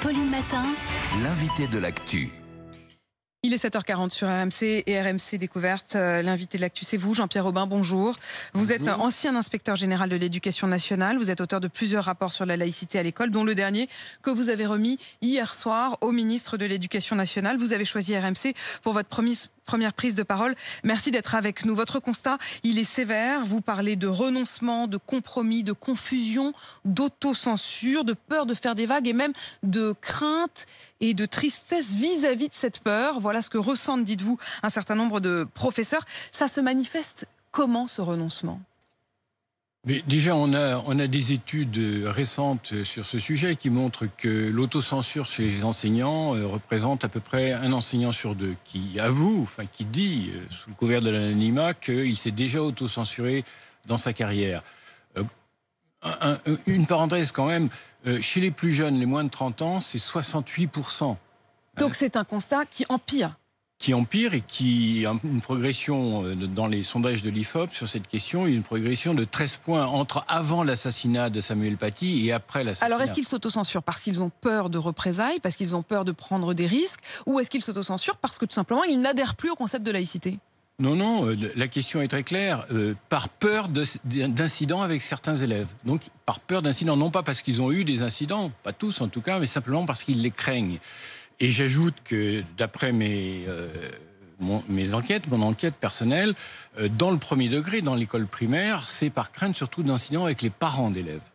Pauline Matin, l'invité de l'actu. Il est 7h40 sur RMC et RMC Découverte. Euh, l'invité de l'actu, c'est vous, Jean-Pierre Robin. Bonjour. Vous êtes ancien inspecteur général de l'éducation nationale. Vous êtes auteur de plusieurs rapports sur la laïcité à l'école, dont le dernier que vous avez remis hier soir au ministre de l'Éducation nationale. Vous avez choisi RMC pour votre première prise de parole. Merci d'être avec nous. Votre constat, il est sévère. Vous parlez de renoncement, de compromis, de confusion, d'autocensure, de peur de faire des vagues et même de crainte et de tristesse vis-à-vis de cette peur. Voilà ce que ressentent, dites-vous, un certain nombre de professeurs. Ça se manifeste comment ce renoncement déjà, on a, des études récentes sur ce sujet qui montrent que l'autocensure chez les enseignants euh, représente à peu près un enseignant sur deux qui avoue, enfin qui dit, euh, sous le couvert de l'anonymat, qu'il s'est déjà autocensuré dans sa carrière. Euh, une parenthèse quand même, chez les plus jeunes, les moins de 30 ans, c'est 68%. Donc c'est un constat qui empire qui empire et qui a une progression euh, dans les sondages de l'IFOP sur cette question, une progression de 13 points entre avant l'assassinat de Samuel Paty et après l'assassinat. Alors est-ce qu'ils s'autocensurent parce qu'ils ont peur de représailles, parce qu'ils ont peur de prendre des risques, ou est-ce qu'ils s'autocensurent parce que tout simplement ils n'adhèrent plus au concept de laïcité non, non, euh, la question est très claire. Euh, par peur d'incidents avec certains élèves. Donc, par peur d'incidents, non pas parce qu'ils ont eu des incidents, pas tous en tout cas, mais simplement parce qu'ils les craignent. Et j'ajoute que d'après mes, euh, mes enquêtes, mon enquête personnelle, euh, dans le premier degré, dans l'école primaire, c'est par crainte surtout d'incidents avec les parents d'élèves.